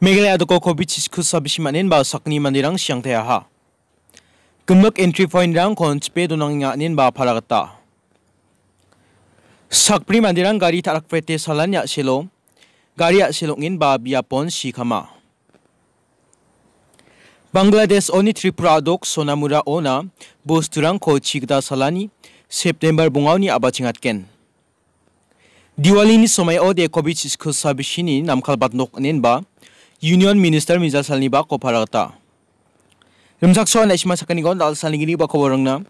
Meghalaya doko COVID sku manin ba sakni mandirang siang teh ha. Gemek entry point rang konspе donang nganin ba palagata. Sakpri mandirang gari tarak pete salan ya selo. Gari ya selongin ba biapon kama. Bangladesh oni Tripura dok Sonamura ona turang ko chigda salani September bungau ni bungauni ken. Diwali ni somai ode COVID sku ni namkal bat nok nin ba Union Minister Mizal Salniba koparata. Rimsakson Eshma Sakanigon Dal Saligiri Bakoborangna.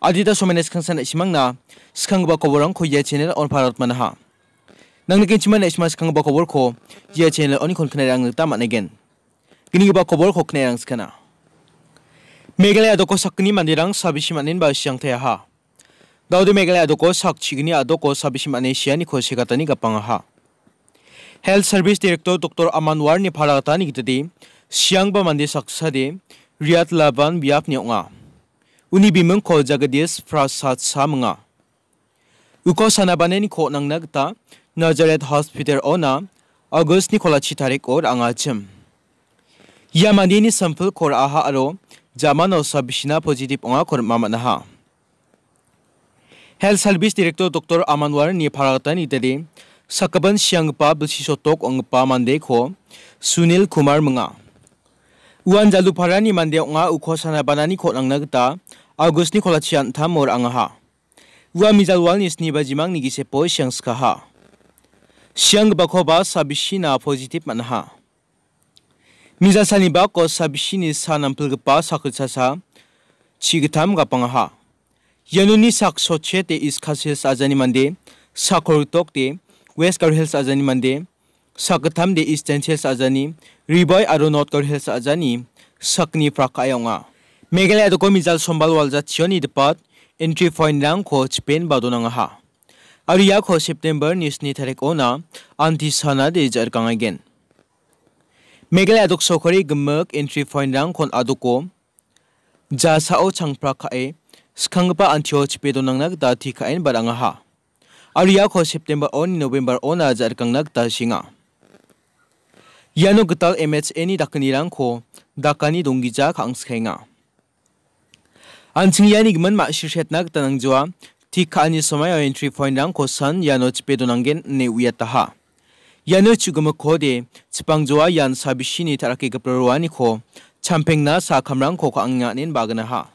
Adita Somenes Kansan Eshmangna, Skang Bakoborang Koya Channel on Parat Manaha. Nangakinchman Eshma Skang Bakoborko, Ye Channel on Konkanarang Taman again. Giniba Koborko Knerang Skana. Meghalaya Doko Sakni Mandirang Sabishimanin Bashiangteha. Daudi Meghalaya Doko Sakchigni Adoko Sabishimaneshiani Koshikatani Gapangaha. Health Service Director Dr. Amanwar ni Palata ni gitadi siang ba mandi saksa di riat laban biap ni nga. Uni bimeng ko jagadis prasat sa mga. Uko sanabane ni ko nang nagta Nazareth Hospital o na August ni kolachi tarik or ang acem. Yamani ni sampel kor aha aro jaman o sabishina positif nga kor mamat na ha. Health Service Director Dr. Amanwar ni Palata ni gitadi sakaban siangpa besisotok ongpa mande ko Sunil Kumar mga. Uan jalu parani mande nga ukho sana banani ko lang nagta August ni kolachian tamor angaha. Uan mijalwal ni sni bajimang ni gise po siang skaha. ko ba sabishi na positive ha Mizal saniba ko sabishi ni sanam pilgapa sakutsasa chigitam gapangaha. Yanuni sak soche te iskasis ajani mande sakorutok te West Garo Hills आजानी मंदे सकथम दे eastern hills आजानी रिबय आरो north Kaur Hills आजानी सकनी प्रकायोंगा मेघालय दो मिजाल सोमबाल वाल जाथियो नि दपत entry point लांग को Spain बादोनांगा हा आरो या को सेप्टेम्बर न्यूज नि ओना आंथि सना दे जारगांगा गेन मेघालय दो सखरि गमक एंट्री पॉइंट लांग खन आदुको जासाओ छंगप्राखाए सखंगपा आंथियो छिपेदोनांगना दाथि खाइन बारांगा हा Aria ko September on November on ajar kangnak ta singa. Yano getal MHN eni dakanirang rangko dakani donggija kangskenga. Anting yani gman mak sirsetnak tanang jua somai o entry point rangko san yano nanggen ne uyataha. Yano chugama kode chipang jua yan sabishini tarake gaproruani ko champengna sakamrang ko kaangyanin ha.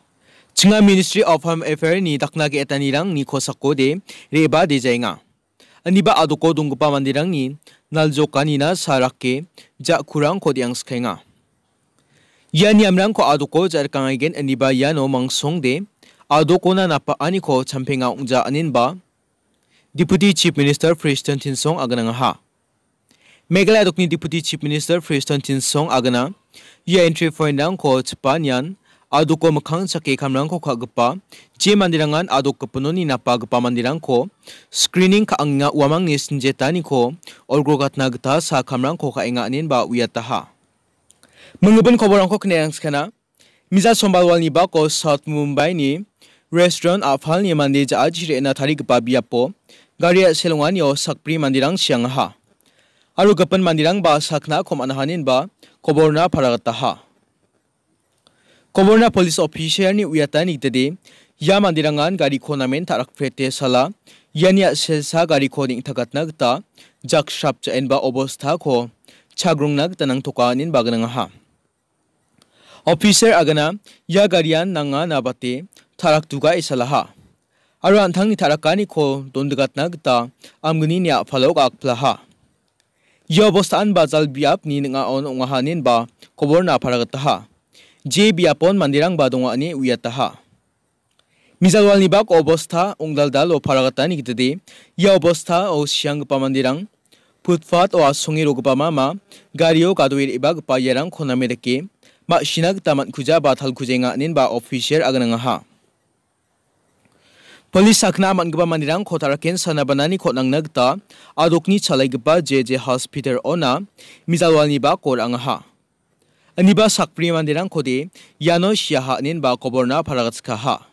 Chinga Ministry of Home Affairs ni dakna ge etanirang ni khosakko de reba de jainga. Aniba adoko dungpa mandirang ni naljoka nina sarak ke ja kurang ko diang skhenga. Ya ni amrang ko adoko jar kangagen aniba ya no mangsong de adoko na napa ani ko champenga ungja anin ba Deputy Chief Minister Preston Tinsong aganang ha. Meghalaya dokni Deputy Chief Minister Preston Tinsong agana ya entry point ang ko chpan yan adoko makhang sake ko ka·gipa je manderangan ni gipunoni mandirang ko screening uamang ka·angna ko. Orgo olgrogatna nagta sa kamrangko ka·enga ba uiataha mengebun koborangko Misa miza ba bako south mumbai ni restaurant afal ni mandi ja ajirena tarigipa biapo garia selonganio sakpri mandirang ha aru gapan mandirang ba sakna kom anhanin ba koborna paragataha कोबरना police officer ने उयाता निगदे यामादिरंगान गाड़ी खोनामेन थारक फेते सला यानिया सेलसा गाड़ी खोनिंग थकतना गता जक शप चैनबा अवस्था खो छाग्रुंगना तनंग थोकानिन बागनंगा ऑफिसर अगना या गाड़ियान नंगा नाबते थारक तुगा इसलाहा आरो अंथांनि थाराकानि खो दोन्दगातना गता आमगनि न्या फलोग आखफ्लाहा यो बस्तान बाजाल बियाप नि नंगा ऑन उंगाहानिन बा कोबरना फरागताहा JB apon mandirang badung ani uya taha. Misal wal nibak obos ta ungdal dal o paragata ni gitu di, ya obos o siang pa mandirang, putfat o asungi rogu ma mama, gario kaduir ibag pa yerang kona medeki, ma shinag taman kuja ba tal kuja nga nin ba official agana ngaha. Polis akna aman gba mandirang kota sana banani kota ngang nagta, adok ni chalai gba JJ Hospital ona, misal wal nibak kora Ha. Aniba sakpri mandirang kodi yano siaha anin ba koborna paragatsikaha.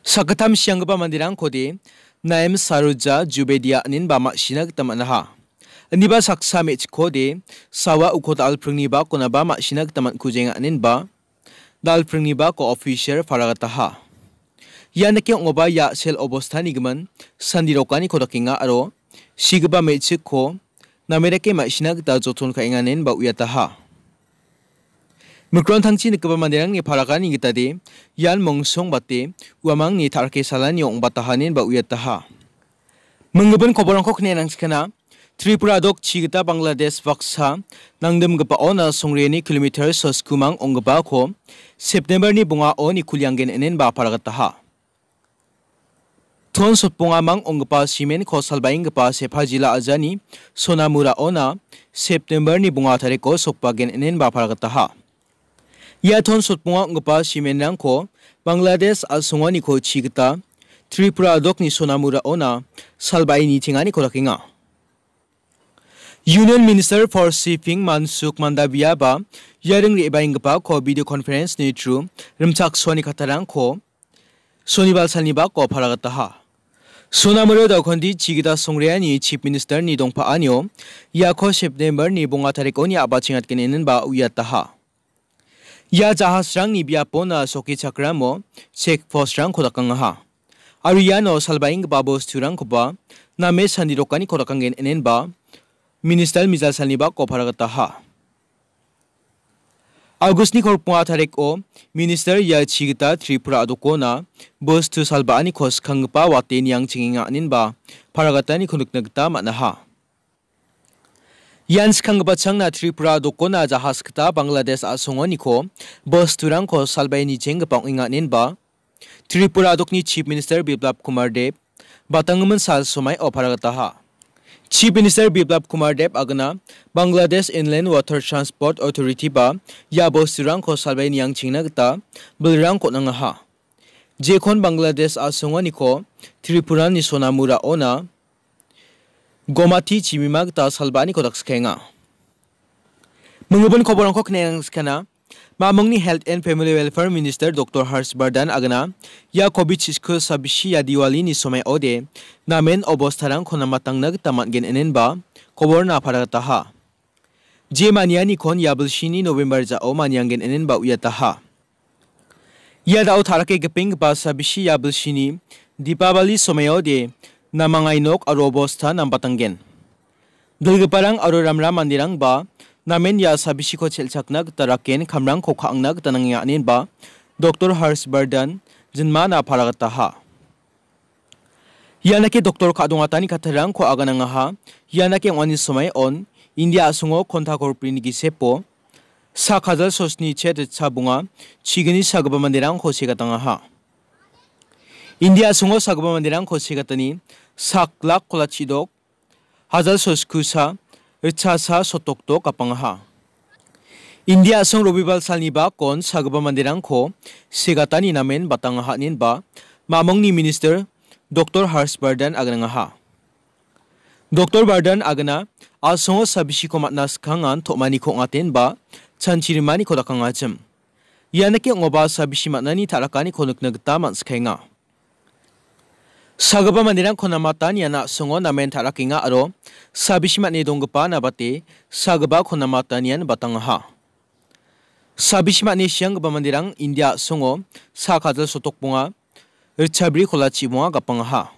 Sakatam sianggaba mandirang kodi naim saruja jubedia anin ba maksinak tamanaha. Aniba saksa mech kodi sawa ukota alpringni ba konaba maksinak taman kujenga anin ba dalpringni ba ko official paragataha. Yanake ongoba ya sel obosta nigman sandirokani kodakinga aro sigba mech ko namerake maksinak ta joton kainganen ba uyataha. Mekron tangci ni kepemandang ni parakan ni kita di, yan mongsong bati, uamang ni tarke salan yang batahanin ba uyat taha. Mengeben koborang kok ni nang sekena, Tripura dok cigita Bangladesh vaksa, nangdem gepa ona songreni kilometer sos kumang onggepa ko, September ni bunga o ni kulianggen enen ba parakat taha. Ton bunga mang onggepa simen ko salbaing gepa sepa jila sona mura ona, September ni bunga tareko sok bagen enen ba parakat taha. Yathon sotpunga si simenang ko Bangladesh al ni ko chigta Tripura dok ni sonamura ona salbai ni tingani ko lakinga. Union Minister for Shipping Mansuk Mandabia ba yaring re ba ko video conference ni tru rimchak soni bal ko Sonibal ko pharagata ha kondi দখন্দি চিগিতা Chief Minister ni Dongpa Anyo, ia ya ko September নি bunga তারিখও নি আবাচিঙাত কেনেন বা উইয়াত তাহা Ya jahasrang ni biapona soki chakramo sek posrang kodakangaha. Ariano salbaing babos turang koba name sandirokani kodakangen enen ba minister mizal saniba koparagata ha. Augustni korpua tarek o minister ya chigita tripura adokona bos tu salbaani kos kangpa waten yang chinginga anin ba paragatani konuknagta manaha. Yanskang bachangna Tripura dokona jahaskta Bangladesh asongoniko bosturangko salbaini jenggapang inganin ba Tripura dokni Chief Minister Biplab Kumar Deb batangaman sal sumai oparagataha Chief Minister Biplab Kumar Deb agna Bangladesh Inland Water Transport Authority ba ya bosturangko salbaini yang chingnagta bilrangko nangaha Jekon Bangladesh asongoniko Tripura ni sonamura ona गोमाथि चिमिमा गता सलबानि कदक्सखेङा मंगबन खबरों को खनेंगसखना मामंगनी health and family welfare minister doctor Harsh Vardhan अगना या Covid Cisco सबिशी या दिवाली नि समय ओदे नामेन अवस्था खोना मतंग नग खबर ना फरा जे मानिया नि खोन याबलशिनी नोवेम्बर जा ओ मानियांगेन एनेन बा उया तहा गपिंग बा सबिशी याबलशिनी दीपावली समय ओदे namangainok arobostha nampatanggen. Dilgaparang aro ramra mandirang ba namen ya sabishiko chelchaknak taraken khamrang kokhaangnak tanangyanin ba Dr. Harsh Bardhan jinma na paragataha. Yanake Dr. Kadungatani katarang ko aganangaha yanake ngani somai on India asungo kontakorpri nigisepo sakazal sosni chet chabunga chigini sagba mandirang khosegatangaha. India sungo sagba mandirang kosi katani saklak kola dok hazal soskusa rchasa sotokto kapangha. India sung robibal salni ba kon sagba mandirang ko sigatani namin batangha nin ba mong ni minister Dr. Harsh Bardhan agnangha. Dr. Bardhan agna asungo sabishi ko matnas kangan to mani ko ngatin ba chanchirimani ko Ia Yanake ngoba sabishi matnani tarakani ko nuknagta manskenga. Sagaba manirang kona mata ni anak songo namen tarakinga aro sabishimat ni donggepa nabate sagaba kona mata ni an batangaha. Sabishimat ni siang gaba mandirang India songo sakadal s o t o k b u n g a r c h a b r i k o l a c i b u n g a gapangaha.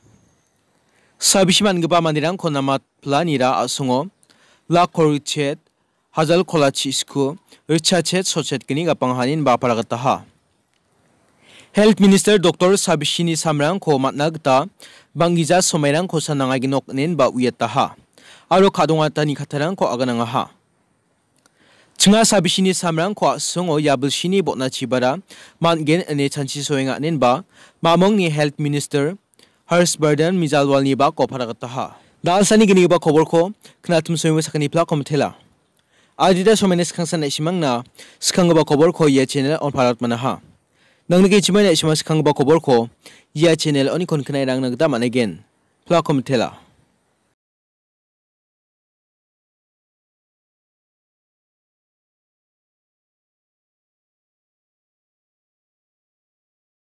Sabishimat gaba mandirang kona matla p nira asongo la korichet hazal k o l a c i isku r c h a c h e t sochet k i n i gapanghanin baparagataha. Health Minister Dr. Sabishini Samrang ko matnagta bangiza somairang ko sanangagi noknin ba u y e t a ha. Aro kadongata ni katarang ko agananga ha. health minister pharagta sabishini samrang songo yabushini soenga hers dalsani mangen ane nen burden chinga bona chanchi mamong ni ni chibara ba mizalwal ba ha ko ko ni 하 a 비시니 삼랑과 성 o 야불시니 보나치바라 만겐 네 찬치 소행하는 바 마멍니 헬트 미니스 e 허스버든 미 d 왈니바코파라 e 타하 달사니 기니 바 코버코 크나툼 소행웨 사카니 플라 코메텔라 아디다 o 메네스 칸산에 시 a 나스 e 가바 코버코 a r a 온 mana ha Nang ke chimai nai simas khang ba khobor ya channel oni kon rang nang ta plakom tela.